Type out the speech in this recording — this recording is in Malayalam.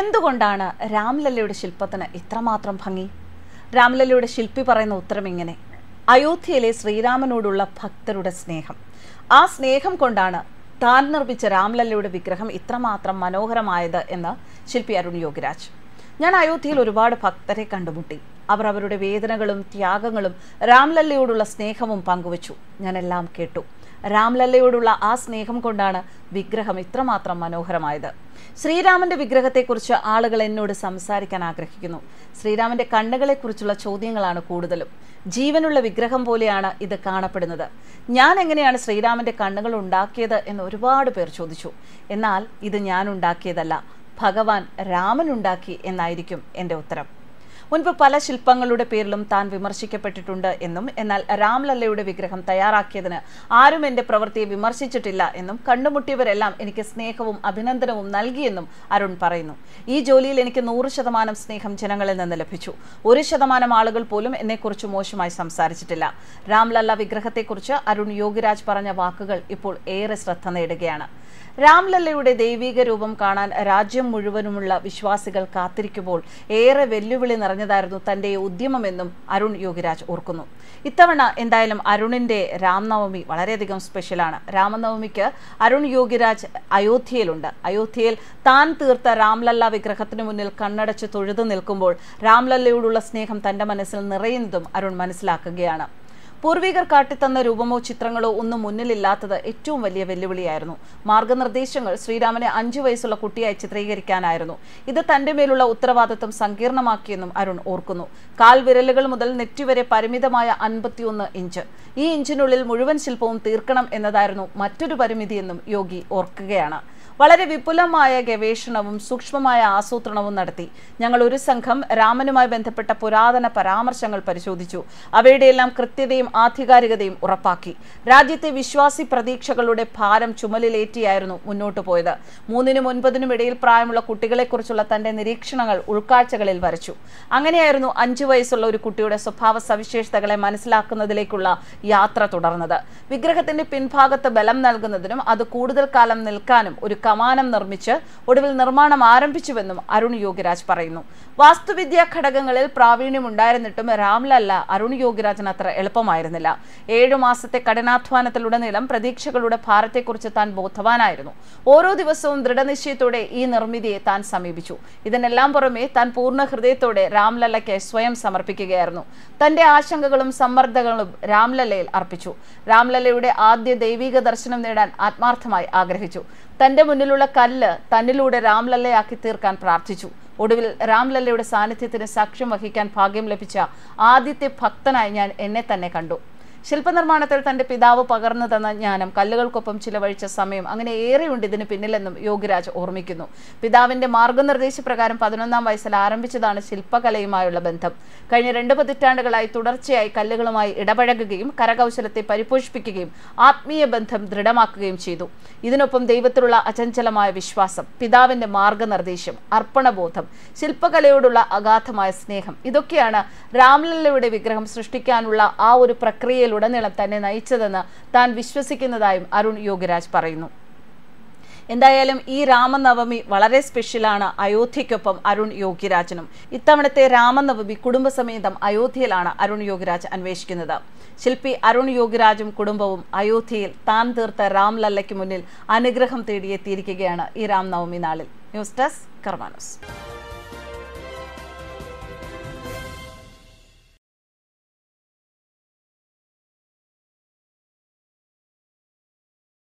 എന്തുകൊണ്ടാണ് രാംലല്ലയുടെ ശില്പത്തിന് ഇത്രമാത്രം ഭംഗി രാംലല്ലയുടെ ശില്പി പറയുന്ന ഉത്തരം ഇങ്ങനെ അയോധ്യയിലെ ശ്രീരാമനോടുള്ള ഭക്തരുടെ സ്നേഹം ആ സ്നേഹം കൊണ്ടാണ് താൻ നിർമ്മിച്ച രാംലല്ലയുടെ വിഗ്രഹം ഇത്രമാത്രം മനോഹരമായത് എന്ന് ശില്പി അരുൺ യോഗിരാജ് ഞാൻ അയോധ്യയിൽ ഒരുപാട് ഭക്തരെ കണ്ടുമുട്ടി അവർ അവരുടെ വേദനകളും ത്യാഗങ്ങളും രാംലല്ലയോടുള്ള സ്നേഹവും പങ്കുവച്ചു ഞാനെല്ലാം കേട്ടു രാംലല്ലയോടുള്ള ആ സ്നേഹം കൊണ്ടാണ് വിഗ്രഹം ഇത്രമാത്രം മനോഹരമായത് ശ്രീരാമന്റെ വിഗ്രഹത്തെക്കുറിച്ച് ആളുകൾ എന്നോട് സംസാരിക്കാൻ ആഗ്രഹിക്കുന്നു ശ്രീരാമന്റെ കണ്ണുകളെക്കുറിച്ചുള്ള ചോദ്യങ്ങളാണ് കൂടുതലും ജീവനുള്ള വിഗ്രഹം പോലെയാണ് ഇത് കാണപ്പെടുന്നത് ഞാൻ എങ്ങനെയാണ് ശ്രീരാമന്റെ കണ്ണുകൾ ഉണ്ടാക്കിയത് എന്ന് ഒരുപാട് പേർ ചോദിച്ചു എന്നാൽ ഇത് ഞാൻ ഉണ്ടാക്കിയതല്ല ഭഗവാൻ ഉണ്ടാക്കി എന്നായിരിക്കും എൻ്റെ ഉത്തരം മുൻപ് പല ശില്പങ്ങളുടെ പേരിലും താൻ വിമർശിക്കപ്പെട്ടിട്ടുണ്ട് എന്നും എന്നാൽ രാംലല്ലയുടെ വിഗ്രഹം തയ്യാറാക്കിയതിന് ആരും എന്റെ പ്രവൃത്തിയെ വിമർശിച്ചിട്ടില്ല എന്നും കണ്ടുമുട്ടിയവരെല്ലാം എനിക്ക് സ്നേഹവും അഭിനന്ദനവും നൽകിയെന്നും അരുൺ പറയുന്നു ഈ ജോലിയിൽ എനിക്ക് നൂറ് ശതമാനം സ്നേഹം ജനങ്ങളിൽ നിന്ന് ലഭിച്ചു ഒരു ശതമാനം ആളുകൾ പോലും എന്നെക്കുറിച്ച് മോശമായി സംസാരിച്ചിട്ടില്ല രാംലല്ല വിഗ്രഹത്തെക്കുറിച്ച് അരുൺ യോഗിരാജ് പറഞ്ഞ വാക്കുകൾ ഇപ്പോൾ ഏറെ ശ്രദ്ധ നേടുകയാണ് രാംലല്ലയുടെ ദൈവീക രൂപം കാണാൻ രാജ്യം മുഴുവനുമുള്ള വിശ്വാസികൾ കാത്തിരിക്കുമ്പോൾ ഏറെ വെല്ലുവിളി നിറഞ്ഞതായിരുന്നു തന്റെ ഉദ്യമമെന്നും അരുൺ യോഗിരാജ് ഓർക്കുന്നു ഇത്തവണ എന്തായാലും അരുണിന്റെ രാംനവമി വളരെയധികം സ്പെഷ്യലാണ് രാമനവമിക്ക് അരുൺ യോഗിരാജ് അയോധ്യയിലുണ്ട് അയോധ്യയിൽ താൻ തീർത്ത രാംലല്ല വിഗ്രഹത്തിന് മുന്നിൽ കണ്ണടച്ച് തൊഴുതു നിൽക്കുമ്പോൾ രാംലല്ലയോടുള്ള സ്നേഹം തന്റെ മനസ്സിൽ നിറയുന്നതും അരുൺ മനസ്സിലാക്കുകയാണ് പൂർവികർ കാട്ടിത്തന്ന രൂപമോ ചിത്രങ്ങളോ ഒന്നും മുന്നിലില്ലാത്തത് ഏറ്റവും വലിയ വെല്ലുവിളിയായിരുന്നു മാർഗനിർദ്ദേശങ്ങൾ ശ്രീരാമനെ അഞ്ചു വയസ്സുള്ള കുട്ടിയായി ചിത്രീകരിക്കാനായിരുന്നു ഇത് തന്റെ മേലുള്ള ഉത്തരവാദിത്വം സങ്കീർണമാക്കിയെന്നും അരുൺ ഓർക്കുന്നു കാൽവിരലുകൾ മുതൽ നെറ്റിവരെ പരിമിതമായ അൻപത്തിയൊന്ന് ഇഞ്ച് ഈ ഇഞ്ചിനുള്ളിൽ മുഴുവൻ ശില്പവും തീർക്കണം എന്നതായിരുന്നു മറ്റൊരു പരിമിതിയെന്നും യോഗി ഓർക്കുകയാണ് വളരെ വിപുലമായ ഗവേഷണവും സൂക്ഷ്മമായ ആസൂത്രണവും നടത്തി ഞങ്ങൾ ഒരു സംഘം രാമനുമായി ബന്ധപ്പെട്ട പുരാതന പരാമർശങ്ങൾ പരിശോധിച്ചു അവയുടെയെല്ലാം കൃത്യതയും ആധികാരികതയും ഉറപ്പാക്കി രാജ്യത്തെ വിശ്വാസി പ്രതീക്ഷകളുടെ ഭാരം ചുമലിലേറ്റിയായിരുന്നു മുന്നോട്ട് പോയത് മൂന്നിനും ഒൻപതിനും ഇടയിൽ പ്രായമുള്ള കുട്ടികളെക്കുറിച്ചുള്ള തന്റെ നിരീക്ഷണങ്ങൾ ഉൾക്കാഴ്ചകളിൽ വരച്ചു അങ്ങനെയായിരുന്നു അഞ്ചു വയസ്സുള്ള ഒരു കുട്ടിയുടെ സ്വഭാവ സവിശേഷതകളെ മനസ്സിലാക്കുന്നതിലേക്കുള്ള യാത്ര തുടർന്നത് വിഗ്രഹത്തിന്റെ പിൻഭാഗത്ത് ബലം നൽകുന്നതിനും അത് കൂടുതൽ കാലം നിൽക്കാനും ഒരു കമാനം നിർമ്മിച്ച് ഒടുവിൽ നിർമ്മാണം ആരംഭിച്ചുവെന്നും അരുൺ യോഗിരാജ് പറയുന്നു വാസ്തുവിദ്യാ ഘടകങ്ങളിൽ ഉണ്ടായിരുന്നിട്ടും രാംലല്ല അരുൺ യോഗിരാജന് അത്ര എളുപ്പമായിരുന്നില്ല ഏഴു മാസത്തെ കഠിനാധ്വാനത്തിലുടനീളം പ്രതീക്ഷകളുടെ ഭാരത്തെക്കുറിച്ച് താൻ ബോധവാനായിരുന്നു ഓരോ ദിവസവും ദൃഢനിശ്ചയത്തോടെ ഈ നിർമ്മിതിയെ താൻ സമീപിച്ചു ഇതിനെല്ലാം പുറമെ താൻ പൂർണ്ണ ഹൃദയത്തോടെ രാംലല്ലയ്ക്ക് സ്വയം സമർപ്പിക്കുകയായിരുന്നു തന്റെ ആശങ്കകളും സമ്മർദ്ദങ്ങളും രാംലല്ലയിൽ അർപ്പിച്ചു രാംലല്ലയുടെ ആദ്യ ദൈവിക ദർശനം നേടാൻ ആത്മാർത്ഥമായി ആഗ്രഹിച്ചു തന്റെ മുന്നിലുള്ള കല്ല് തന്നിലൂടെ രാംലല്ലയാക്കി തീർക്കാൻ പ്രാർത്ഥിച്ചു ഒടുവിൽ രാംലല്ലയുടെ സാന്നിധ്യത്തിന് സാക്ഷ്യം വഹിക്കാൻ ഭാഗ്യം ലഭിച്ച ആദ്യത്തെ ഭക്തനായി ഞാൻ എന്നെ തന്നെ കണ്ടു ശില്പനിർമ്മാണത്തിൽ തന്റെ പിതാവ് പകർന്നു തന്ന ജ്ഞാനം കല്ലുകൾക്കൊപ്പം ചിലവഴിച്ച സമയം അങ്ങനെ ഏറെയുണ്ട് ഇതിന് പിന്നിലെന്നും യോഗിരാജ് ഓർമ്മിക്കുന്നു പിതാവിന്റെ മാർഗനിർദ്ദേശപ്രകാരം പതിനൊന്നാം വയസ്സിൽ ആരംഭിച്ചതാണ് ശില്പകലയുമായുള്ള ബന്ധം കഴിഞ്ഞ രണ്ട് പതിറ്റാണ്ടുകളായി തുടർച്ചയായി കല്ലുകളുമായി ഇടപഴകുകയും കരകൗശലത്തെ പരിപോഷിപ്പിക്കുകയും ആത്മീയ ബന്ധം ദൃഢമാക്കുകയും ചെയ്തു ഇതിനൊപ്പം ദൈവത്തിലുള്ള അചഞ്ചലമായ വിശ്വാസം പിതാവിന്റെ മാർഗനിർദ്ദേശം അർപ്പണബോധം ശില്പകലയോടുള്ള അഗാധമായ സ്നേഹം ഇതൊക്കെയാണ് രാംലല്ലയുടെ വിഗ്രഹം സൃഷ്ടിക്കാനുള്ള ആ ഒരു പ്രക്രിയയിൽ ഉടനീളം തന്നെ നയിച്ചതെന്ന് താൻ വിശ്വസിക്കുന്നതായും അരുൺ യോഗരാജ് പറയുന്നു എന്തായാലും ഈ രാമനവമി വളരെ സ്പെഷ്യലാണ് അയോധ്യയ്ക്കൊപ്പം അരുൺ യോഗിരാജനും ഇത്തവണത്തെ രാമനവമി കുടുംബസമേതം അയോധ്യയിലാണ് അരുൺ യോഗിരാജ് അന്വേഷിക്കുന്നത് ശില്പി അരുൺ യോഗിരാജും കുടുംബവും അയോധ്യയിൽ താൻ തീർത്ത രാംലല്ലയ്ക്ക് മുന്നിൽ അനുഗ്രഹം തേടിയെത്തിയിരിക്കുകയാണ് ഈ രാംനവമി നാളിൽ ന്യൂസ് ഡെസ്ക് കർമാനോസ്